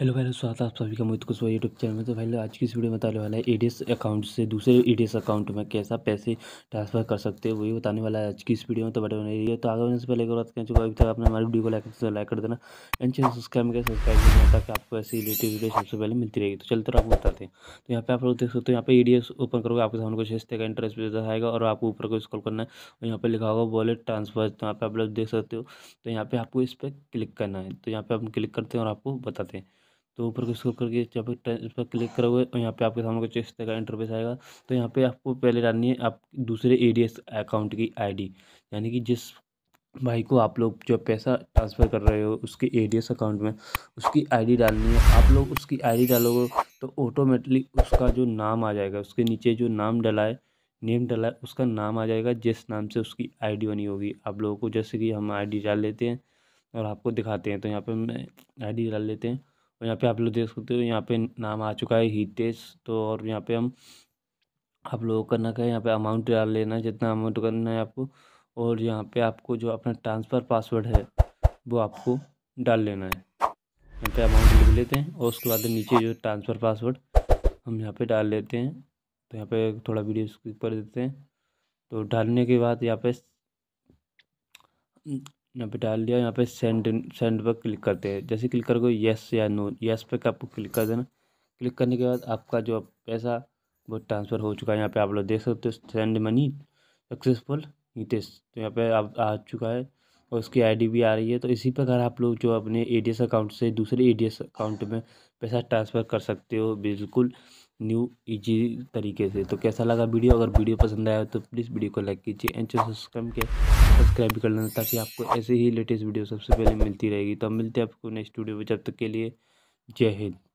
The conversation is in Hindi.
हेलो भाई स्वागत है आप सभी का मोहित कुशवाहा यूट्यूब चैनल में तो भाई आज की इस वीडियो में बताने वाला है ईडीएस अकाउंट से दूसरे ईडीएस अकाउंट में कैसा पैसे ट्रांसफर कर सकते हो वही बताने वाला है आज की इस वीडियो में तो बटे बनाई है तो आगे बढ़ने से पहले बात करें चुका अभी तक आपने हमारी वीडियो को लाइक लाइक कर देना एंड चैनल सब्सक्राइब कर सब्सक्राइब कर देना ताकि आपको ऐसी रिलेटेड वीडियो सबसे पहले मिलती रहेगी तो चलते आपको बताते हैं तो यहाँ पे आप लोग देख सकते हो यहाँ पे ई ओपन करोगे आपके सामने कुछ हिस्से का इंटरेस्ट दिखाएगा और आपको ऊपर को स्कॉल करना है और यहाँ पर लिखा होगा वॉलेट ट्रांसफर तो यहाँ पे आप लोग देख सकते हो तो यहाँ पे आपको इस पर क्लिक करना है तो यहाँ पे हम क्लिक करते हैं और आपको बताते हैं तो ऊपर को स्क्रॉल करके जब इस पर क्लिक करोगे और तो यहाँ पे आपके सामने कुछ इस तरह का इंटरफेस आएगा तो यहाँ पे आपको पहले डालनी है आप दूसरे ए अकाउंट की आईडी यानी कि जिस भाई को आप लोग जो पैसा ट्रांसफ़र कर रहे हो उसके ए अकाउंट में उसकी आईडी डालनी है आप लोग उसकी आई डालोगे तो ऑटोमेटिकली उसका जो नाम आ जाएगा उसके नीचे जो नाम डला है नेम डला है उसका नाम आ जाएगा जिस नाम से उसकी आईडी बनी होगी आप लोगों को जैसे कि हम आईडी डाल लेते हैं और आपको दिखाते हैं तो यहाँ पे मैं आईडी डाल लेते हैं और यहाँ पे आप लोग देख सकते हो यहाँ पे नाम आ चुका है हितेश तो और यहाँ पे हम आप लोगों करना क्या है यहाँ पे अमाउंट डाल लेना है जितना अमाउंट करना है आपको और यहाँ पे आपको जो अपना ट्रांसफ़र पासवर्ड है वो आपको डाल लेना है यहाँ पे अमाउंट लिख लेते हैं और उसके बाद नीचे जो ट्रांसफ़र पासवर्ड हम यहाँ पे डाल लेते हैं तो यहाँ पे थोड़ा वीडियो स्किप कर देते हैं तो डालने के बाद यहाँ पे यहाँ पे डाल दिया यहाँ पे सेंड सेंड पर क्लिक करते हैं जैसे क्लिक करोगे येस या नो येस पे आपको क्लिक कर देना क्लिक करने के बाद आपका जो पैसा वो ट्रांसफ़र हो चुका है यहाँ पे आप लोग देख सकते हो सेंड मनी सक्सेसफुल हितेश तो यहाँ पे आप आ चुका है और उसकी आईडी भी आ रही है तो इसी प्रकार आप लोग जो अपने ए अकाउंट से दूसरे ए अकाउंट में पैसा ट्रांसफ़र कर सकते हो बिल्कुल न्यू इजी तरीके से तो कैसा लगा वीडियो अगर वीडियो पसंद आया तो प्लीज़ वीडियो को लाइक कीजिए एंड सब्सक्राइब किया सब्सक्राइब भी कर लेना ताकि आपको ऐसे ही लेटेस्ट वीडियो सबसे पहले मिलती रहेगी तो मिलते हैं आपको नेक्स्ट वीडियो में जब तक के लिए जय हिंद